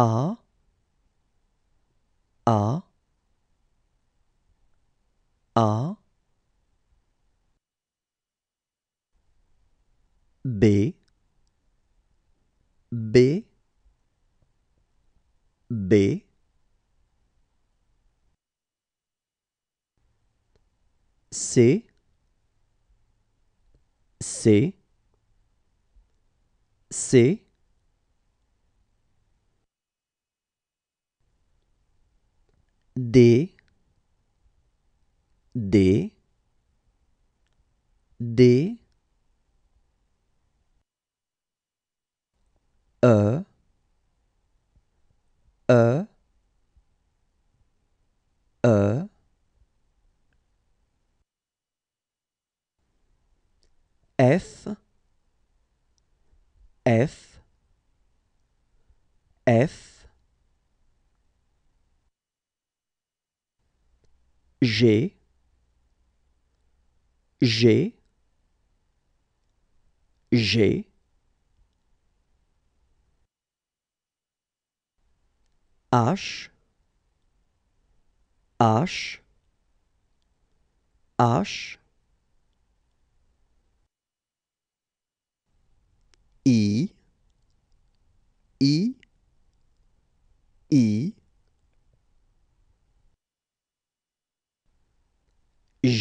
R R R B B B C C C D D D E E E F F F G G G H H H I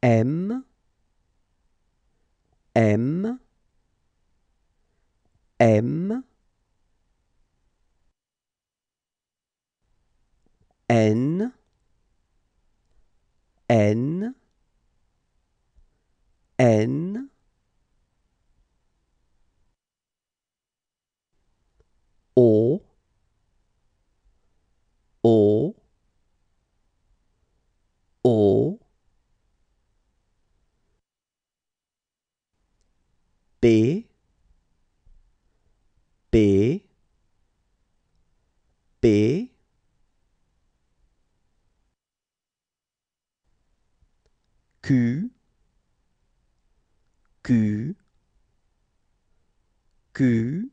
M, M, M, N, N, N, B B B Q Q Q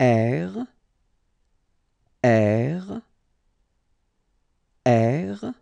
R R R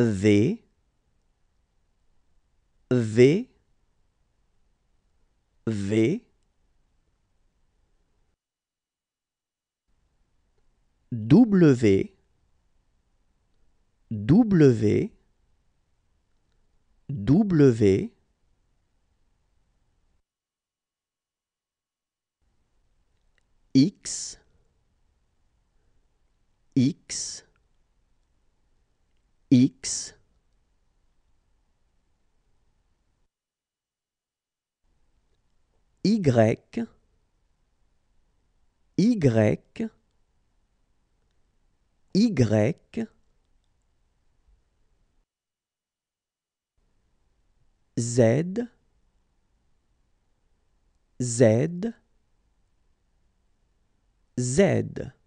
V V V W W W X X x y y y z z z